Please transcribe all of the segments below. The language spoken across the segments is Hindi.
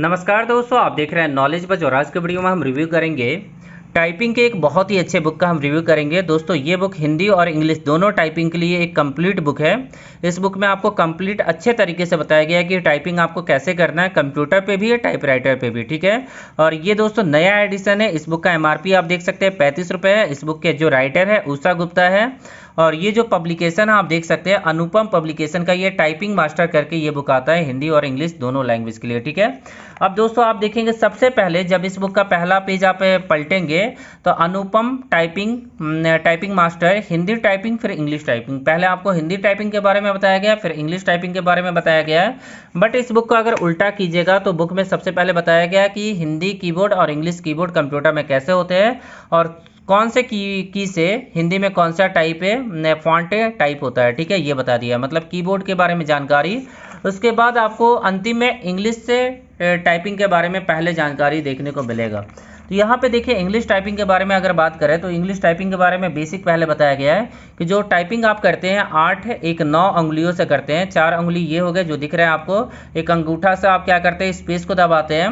नमस्कार दोस्तों आप देख रहे हैं नॉलेज बज और आज के वीडियो में हम रिव्यू करेंगे टाइपिंग के एक बहुत ही अच्छे बुक का हम रिव्यू करेंगे दोस्तों ये बुक हिंदी और इंग्लिश दोनों टाइपिंग के लिए एक कंप्लीट बुक है इस बुक में आपको कंप्लीट अच्छे तरीके से बताया गया है कि टाइपिंग आपको कैसे करना है कंप्यूटर पे भी है टाइपराइटर पे भी ठीक है और ये दोस्तों नया एडिशन है इस बुक का एमआरपी आप देख सकते हैं पैंतीस है इस बुक के जो राइटर है उषा गुप्ता है और ये जो पब्लिकेशन है आप देख सकते हैं अनुपम पब्लिकेशन का ये टाइपिंग मास्टर करके ये बुक आता है हिंदी और इंग्लिश दोनों लैंग्वेज के लिए ठीक है अब दोस्तों आप देखेंगे सबसे पहले जब इस बुक का पहला पेज आप पलटेंगे तो Anupam typing typing master Hindi typing फिर इंग्लिश टाइपिंग पहले आपको हिंदी टाइपिंग के बारे में बताया गया फिर इंग्लिश टाइपिंग के बारे में बताया गया है बट इस बुक को अगर उल्टा कीजिएगा तो बुक में सबसे पहले बताया गया कि हिंदी कीबोर्ड और इंग्लिश कीबोर्ड कंप्यूटर में कैसे होते हैं और कौन से की की से हिंदी में कौन सा टाइप है फॉन्ट टाइप होता है ठीक है ये बता दिया मतलब कीबोर्ड के बारे में जानकारी उसके बाद आपको अंतिम में इंग्लिश से टाइपिंग के बारे में पहले जानकारी देखने को मिलेगा तो यहाँ पे देखिए इंग्लिश टाइपिंग के बारे में अगर बात करें तो इंग्लिश टाइपिंग के बारे में बेसिक पहले बताया गया है कि जो टाइपिंग आप करते हैं आठ एक नौ उंगलियों से करते हैं चार उंगली ये हो गए जो दिख रहे हैं आपको एक अंगूठा से आप क्या करते हैं स्पेस को दबाते हैं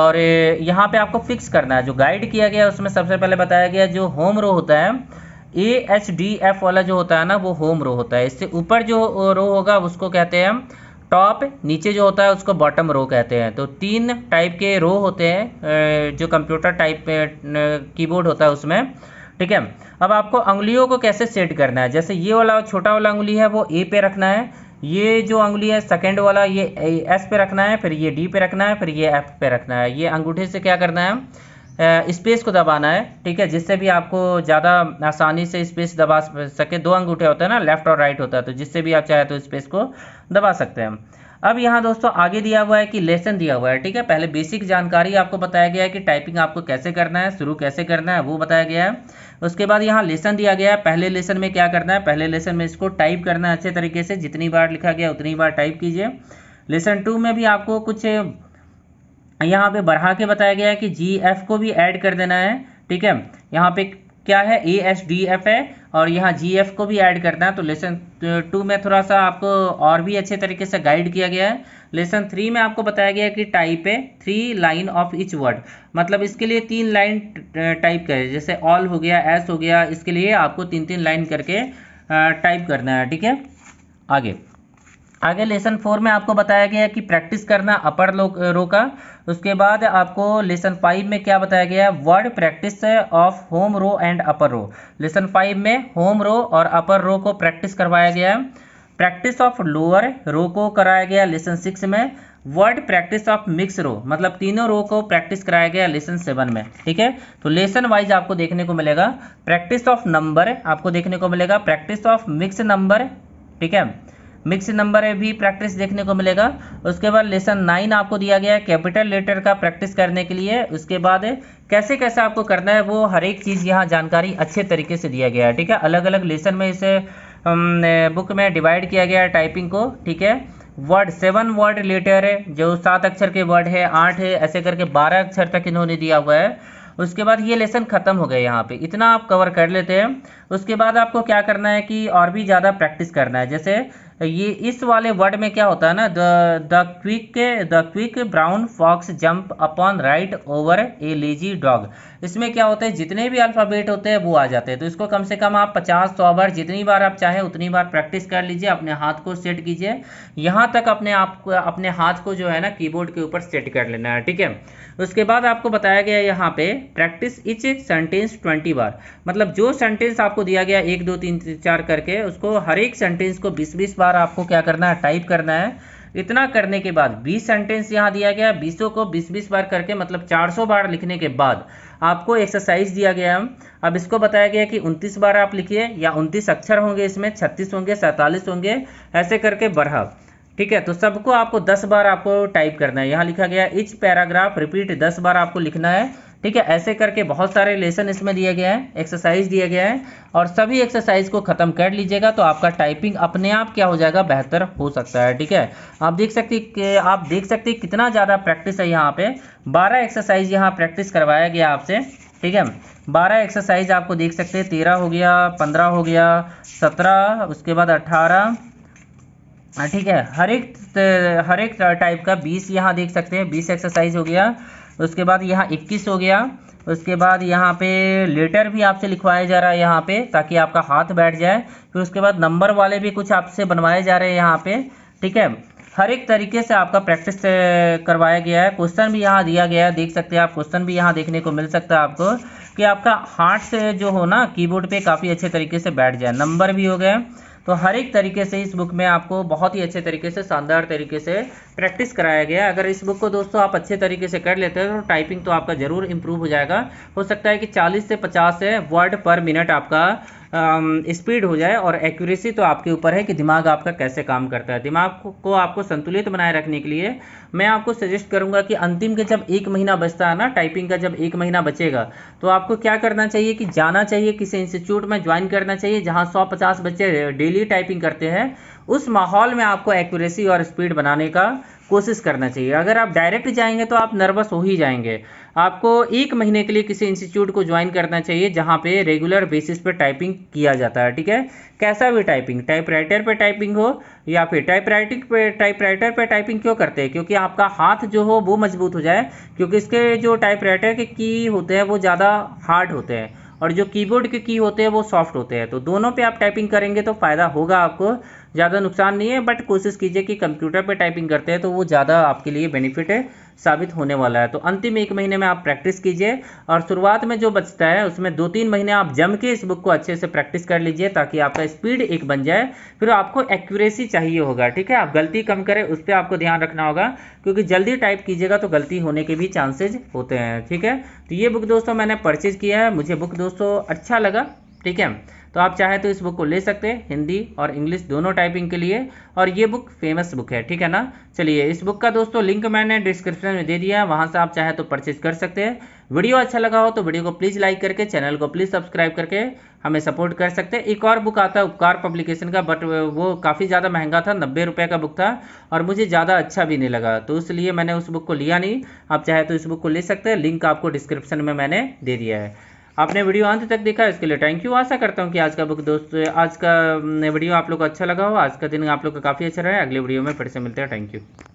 और यहाँ पर आपको फिक्स करना है जो गाइड किया गया उसमें सबसे पहले बताया गया जो होम रो होता है ए एच डी एफ वाला जो होता है ना वो होम रो होता है इससे ऊपर जो रो होगा उसको कहते हैं टॉप नीचे जो होता है उसको बॉटम रो कहते हैं तो तीन टाइप के रो होते हैं जो कंप्यूटर टाइप कीबोर्ड होता है उसमें ठीक है अब आपको उंगलियों को कैसे सेट करना है जैसे ये वाला छोटा वाला उंगली है वो ए पे रखना है ये जो उंगली है सेकेंड वाला ये एस पे रखना है फिर ये डी पे रखना है फिर ये एफ पे रखना है ये अंगूठे से क्या करना है स्पेस को दबाना है ठीक है जिससे भी आपको ज़्यादा आसानी से स्पेस दबा सके दो अंगूठे होते हैं ना लेफ्ट और राइट होता है तो जिससे भी आप चाहे तो स्पेस को दबा सकते हैं अब यहाँ दोस्तों आगे दिया हुआ है कि लेसन दिया हुआ है ठीक है पहले बेसिक जानकारी आपको बताया गया है कि टाइपिंग आपको कैसे करना है शुरू कैसे करना है वो बताया गया है उसके बाद यहाँ लेसन दिया गया है पहले लेसन में क्या करना है पहले लेसन में इसको टाइप करना है अच्छे तरीके से जितनी बार लिखा गया उतनी बार टाइप कीजिए लेसन टू में भी आपको कुछ यहाँ पे बढ़ा के बताया गया है कि जी एफ को भी ऐड कर देना है ठीक है यहाँ पे क्या है ए एस डी एफ है और यहाँ जी एफ को भी ऐड करना है तो लेसन टू uh, में थोड़ा सा आपको और भी अच्छे तरीके से गाइड किया गया है लेसन थ्री में आपको बताया गया है कि टाइप है three line of each word मतलब इसके लिए तीन लाइन टाइप uh, करें जैसे ऑल हो गया एस हो गया इसके लिए आपको तीन तीन लाइन करके टाइप uh, करना है ठीक है आगे आगे लेसन फोर में आपको बताया गया कि प्रैक्टिस करना अपर लो, रो का उसके बाद आपको लेसन फाइव में क्या बताया गया word practice of home row and upper row lesson five में होम रो और अपर रो को प्रैक्टिस करवाया गया प्रैक्टिस ऑफ लोअर रो को कराया गया लेसन सिक्स में word practice of mix row मतलब तीनों रो को प्रैक्टिस कराया गया लेसन सेवन में ठीक है तो लेसन वाइज आपको देखने को मिलेगा प्रैक्टिस ऑफ नंबर आपको देखने को मिलेगा प्रैक्टिस ऑफ मिक्स नंबर ठीक है मिक्स नंबर में भी प्रैक्टिस देखने को मिलेगा उसके बाद लेसन नाइन आपको दिया गया है कैपिटल लेटर का प्रैक्टिस करने के लिए उसके बाद कैसे कैसे आपको करना है वो हर एक चीज़ यहाँ जानकारी अच्छे तरीके से दिया गया है ठीक है अलग अलग लेसन में इसे बुक में डिवाइड किया गया है टाइपिंग को ठीक है वर्ड सेवन वर्ड लेटर है जो सात अक्षर के वर्ड है आठ है ऐसे करके बारह अक्षर तक इन्होंने दिया हुआ है उसके बाद ये लेसन ख़त्म हो गया यहाँ पे इतना आप कवर कर लेते हैं उसके बाद आपको क्या करना है कि और भी ज़्यादा प्रैक्टिस करना है जैसे तो ये इस वाले वर्ड में क्या होता है ना the quick the quick brown fox jump upon right over a lazy dog इसमें क्या होता है जितने भी अल्फ़ाबेट होते हैं वो आ जाते हैं तो इसको कम से कम आप पचास सौ बार जितनी बार आप चाहें उतनी बार प्रैक्टिस कर लीजिए अपने हाथ को सेट कीजिए यहाँ तक अपने आप को अपने हाथ को जो है ना कीबोर्ड के ऊपर सेट कर लेना है ठीक है उसके बाद आपको बताया गया यहाँ पे प्रैक्टिस इच सेंटेंस ट्वेंटी बार मतलब जो सेंटेंस आपको दिया गया एक दो तीन चार करके उसको हर एक सेंटेंस को बीस बीस बार बार आपको क्या करना है टाइप करना है इतना करने के बाद 20 सेंटेंस यहाँ दिया गया 20 को 20-20 बार करके मतलब 400 बार लिखने के बाद आपको एक्सरसाइज दिया गया है अब इसको बताया गया कि 29 बार आप लिखिए या 29 अक्षर होंगे इसमें 36 होंगे 47 होंगे ऐसे करके बढ़ा ठीक है तो सबको आपको दस बार आपको टाइप करना है यहाँ लिखा गया इच पैराग्राफ रिपीट दस बार आपको लिखना है ठीक है ऐसे करके बहुत सारे लेसन इसमें दिया गया है एक्सरसाइज दिया गया है और सभी एक्सरसाइज को ख़त्म कर लीजिएगा तो आपका टाइपिंग अपने आप क्या हो जाएगा बेहतर हो सकता है ठीक है आप देख सकते आप देख सकते कितना ज़्यादा प्रैक्टिस है यहाँ पे बारह एक्सरसाइज यहाँ प्रैक्टिस करवाया गया आपसे ठीक है बारह एक्सरसाइज आपको देख सकते हैं तेरह हो गया पंद्रह हो गया सत्रह उसके बाद अट्ठारह हाँ, ठीक है हर एक हर एक टाइप का बीस यहाँ देख सकते हैं बीस एक्सरसाइज हो गया उसके बाद यहाँ इक्कीस हो गया उसके बाद यहाँ पे लेटर भी आपसे लिखवाया जा रहा है यहाँ पे ताकि आपका हाथ बैठ जाए फिर उसके बाद नंबर वाले भी कुछ आपसे बनवाए जा रहे हैं यहाँ पे ठीक है हर एक तरीके से आपका प्रैक्टिस करवाया गया है क्वेश्चन भी यहाँ दिया गया है देख सकते हैं आप क्वेश्चन भी यहाँ देखने को मिल सकता है आपको कि आपका हाथ से जो हो ना कीबोर्ड पे काफ़ी अच्छे तरीके से बैठ जाए नंबर भी हो गया तो हर एक तरीके से इस बुक में आपको बहुत ही अच्छे तरीके से शानदार तरीके से प्रैक्टिस कराया गया अगर इस बुक को दोस्तों आप अच्छे तरीके से कर लेते हो तो टाइपिंग तो आपका ज़रूर इम्प्रूव हो जाएगा हो सकता है कि चालीस से पचास वर्ड पर मिनट आपका स्पीड हो जाए और एक्यूरेसी तो आपके ऊपर है कि दिमाग आपका कैसे काम करता है दिमाग को, को आपको संतुलित बनाए रखने के लिए मैं आपको सजेस्ट करूंगा कि अंतिम के जब एक महीना बचता है ना टाइपिंग का जब एक महीना बचेगा तो आपको क्या करना चाहिए कि जाना चाहिए किसी इंस्टीट्यूट में ज्वाइन करना चाहिए जहाँ सौ बच्चे डेली टाइपिंग करते हैं उस माहौल में आपको एक्यूरेसी और स्पीड बनाने का कोशिश करना चाहिए अगर आप डायरेक्ट जाएंगे तो आप नर्वस हो ही जाएंगे आपको एक महीने के लिए किसी इंस्टीट्यूट को ज्वाइन करना चाहिए जहाँ पे रेगुलर बेसिस पे टाइपिंग किया जाता है ठीक है कैसा भी टाइपिंग टाइपराइटर पे टाइपिंग हो या फिर टाइपराइटिंग पे टाइपराइटर पे टाइपिंग क्यों करते हैं क्योंकि आपका हाथ जो हो वो मजबूत हो जाए क्योंकि इसके जो टाइपराइटर के की होते हैं वो ज़्यादा हार्ड होते हैं और जो कीबोर्ड के की होते हैं वो सॉफ्ट होते हैं तो दोनों पे आप टाइपिंग करेंगे तो फ़ायदा होगा आपको ज़्यादा नुकसान नहीं है बट कोशिश कीजिए कि कंप्यूटर पे टाइपिंग करते हैं तो वो ज़्यादा आपके लिए बेनिफिट है साबित होने वाला है तो अंतिम एक महीने में आप प्रैक्टिस कीजिए और शुरुआत में जो बचता है उसमें दो तीन महीने आप जम के इस बुक को अच्छे से प्रैक्टिस कर लीजिए ताकि आपका स्पीड एक बन जाए फिर आपको एक्यूरेसी चाहिए होगा ठीक है आप गलती कम करें उस पर आपको ध्यान रखना होगा क्योंकि जल्दी टाइप कीजिएगा तो गलती होने के भी चांसेज होते हैं ठीक है तो ये बुक दोस्तों मैंने परचेज किया है मुझे बुक दोस्तों अच्छा लगा ठीक है तो आप चाहे तो इस बुक को ले सकते हैं हिंदी और इंग्लिश दोनों टाइपिंग के लिए और ये बुक फेमस बुक है ठीक है ना चलिए इस बुक का दोस्तों लिंक मैंने डिस्क्रिप्शन में दे दिया है वहाँ से आप चाहे तो परचेज कर सकते हैं वीडियो अच्छा लगा हो तो वीडियो को प्लीज़ लाइक करके चैनल को प्लीज़ सब्सक्राइब करके हमें सपोर्ट कर सकते हैं एक और बुक आता है उपकार पब्लिकेशन का बट वो काफ़ी ज़्यादा महंगा था नब्बे रुपये का बुक था और मुझे ज़्यादा अच्छा भी नहीं लगा तो इसलिए मैंने उस बुक को लिया नहीं आप चाहे तो इस बुक को ले सकते हैं लिंक आपको डिस्क्रिप्शन में मैंने दे दिया है आपने वीडियो अंत तक देखा इसके लिए थैंक यू आशा करता हूँ कि आज का बुक दोस्तों आज का हम्म, वीडियो आप लोग को अच्छा लगा हो आज का दिन आप लोग का काफ़ी अच्छा रहा है अगले वीडियो में फिर से मिलते हैं थैंक यू